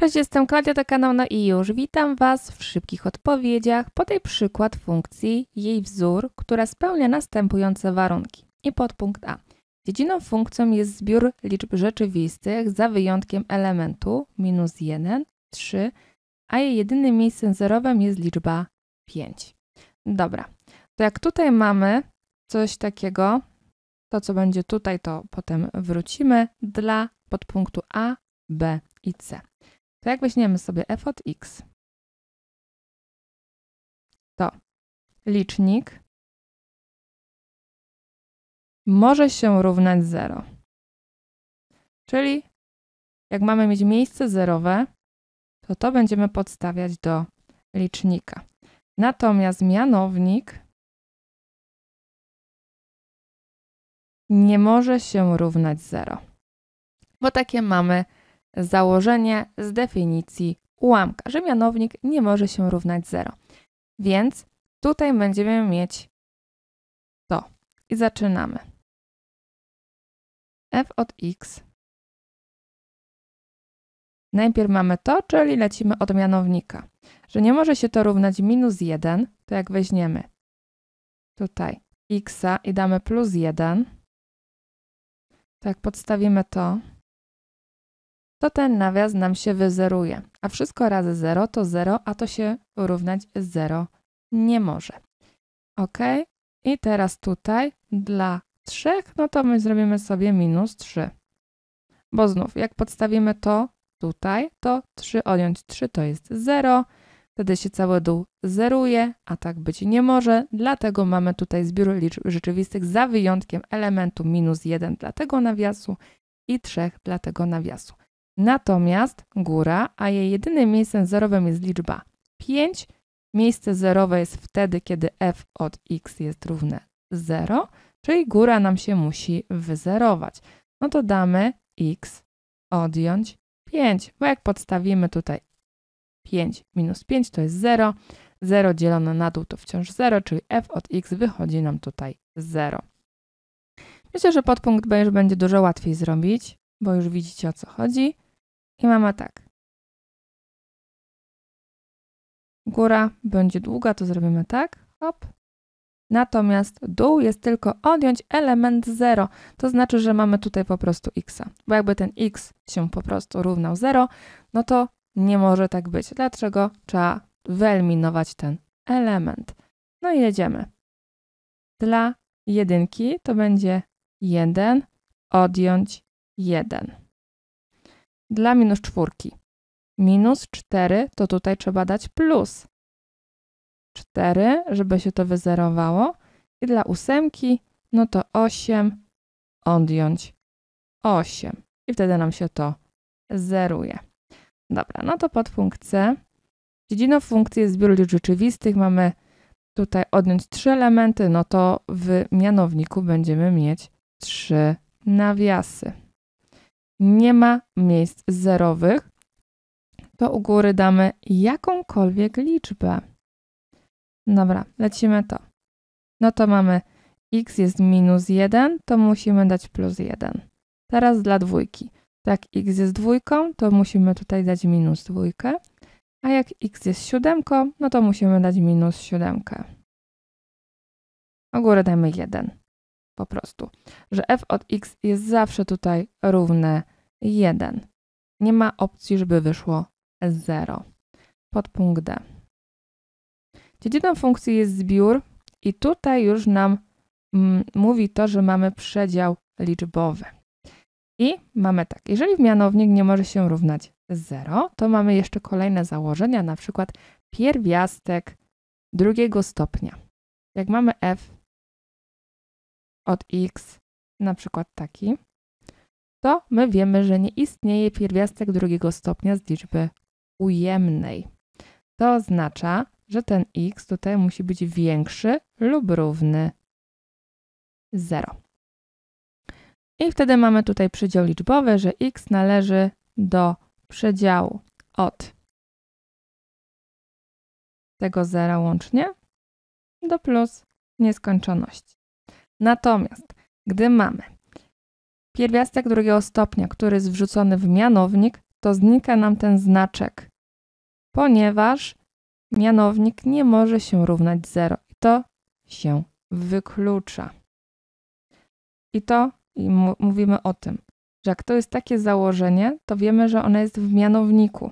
Cześć, jestem Klaudia, to kanał i już. Witam Was w szybkich odpowiedziach. Podaj przykład funkcji, jej wzór, która spełnia następujące warunki. I podpunkt A. Dziedziną funkcją jest zbiór liczb rzeczywistych za wyjątkiem elementu minus 1, 3, a jej jedynym miejscem zerowym jest liczba 5. Dobra, to jak tutaj mamy coś takiego, to co będzie tutaj, to potem wrócimy dla podpunktu A, B i C. To jak weźmiemy sobie f od x, to licznik może się równać 0. Czyli jak mamy mieć miejsce zerowe, to to będziemy podstawiać do licznika. Natomiast mianownik nie może się równać 0, bo takie mamy założenie z definicji ułamka, że mianownik nie może się równać 0. Więc tutaj będziemy mieć to. I zaczynamy. f od x. Najpierw mamy to, czyli lecimy od mianownika, że nie może się to równać minus 1, to jak weźmiemy tutaj x i damy plus 1, tak podstawimy to, to ten nawias nam się wyzeruje. A wszystko razy 0 to 0, a to się równać 0 nie może. Ok? I teraz tutaj dla 3, no to my zrobimy sobie minus 3. Bo znów, jak podstawimy to tutaj, to 3 odjąć 3 to jest 0. Wtedy się cały dół zeruje, a tak być nie może, dlatego mamy tutaj zbiór liczb rzeczywistych za wyjątkiem elementu minus 1 dla tego nawiasu i 3 dla tego nawiasu. Natomiast góra, a jej jedynym miejscem zerowym jest liczba 5. Miejsce zerowe jest wtedy, kiedy f od x jest równe 0, czyli góra nam się musi wyzerować. No to damy x odjąć 5, bo jak podstawimy tutaj 5 minus 5 to jest 0, 0 dzielone na dół to wciąż 0, czyli f od x wychodzi nam tutaj 0. Myślę, że podpunkt B już będzie dużo łatwiej zrobić, bo już widzicie o co chodzi. I mama tak. Góra będzie długa, to zrobimy tak. Hop. Natomiast dół jest tylko odjąć element 0, to znaczy, że mamy tutaj po prostu x. Bo jakby ten x się po prostu równał 0, no to nie może tak być. Dlaczego trzeba wyeliminować ten element? No i jedziemy. Dla jedynki to będzie 1 odjąć 1 dla minus czwórki. Minus 4 to tutaj trzeba dać plus 4, żeby się to wyzerowało. I dla ósemki, no to 8 odjąć 8. I wtedy nam się to zeruje. Dobra, no to pod funkcję. Dziedziną funkcji jest zbiór liczb rzeczywistych. Mamy tutaj odjąć 3 elementy, no to w mianowniku będziemy mieć 3 nawiasy nie ma miejsc zerowych, to u góry damy jakąkolwiek liczbę. Dobra, lecimy to. No to mamy x jest minus 1, to musimy dać plus 1. Teraz dla dwójki. Tak, x jest dwójką, to musimy tutaj dać minus dwójkę. A jak x jest siódemką, no to musimy dać minus siódemkę. U góry damy 1 po prostu, że f od x jest zawsze tutaj równe 1. Nie ma opcji, żeby wyszło 0. Podpunkt D. Dziedziną funkcji jest zbiór i tutaj już nam mm, mówi to, że mamy przedział liczbowy. I mamy tak, jeżeli mianownik nie może się równać 0, to mamy jeszcze kolejne założenia, na przykład pierwiastek drugiego stopnia. Jak mamy f od x, na przykład taki, to my wiemy, że nie istnieje pierwiastek drugiego stopnia z liczby ujemnej. To oznacza, że ten x tutaj musi być większy lub równy 0. I wtedy mamy tutaj przedział liczbowy, że x należy do przedziału od tego zera łącznie do plus nieskończoności. Natomiast gdy mamy pierwiastek drugiego stopnia, który jest wrzucony w mianownik, to znika nam ten znaczek, ponieważ mianownik nie może się równać 0 i to się wyklucza. I to i mówimy o tym, że jak to jest takie założenie, to wiemy, że ono jest w mianowniku,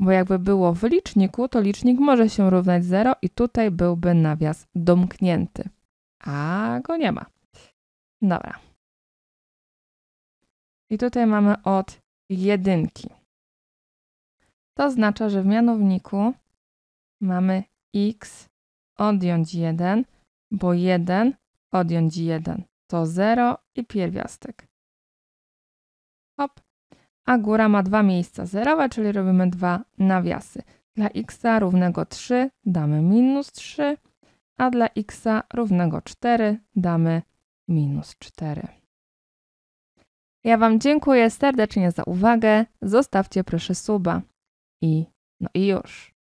bo jakby było w liczniku, to licznik może się równać 0 i tutaj byłby nawias domknięty a go nie ma. Dobra. I tutaj mamy od jedynki. To oznacza, że w mianowniku mamy x odjąć 1, bo 1 odjąć 1 to 0 i pierwiastek. Hop. A góra ma dwa miejsca zerowe, czyli robimy dwa nawiasy. Dla x równego 3 damy minus 3, a dla x równego 4 damy minus 4. Ja Wam dziękuję serdecznie za uwagę. Zostawcie proszę suba. I no i już.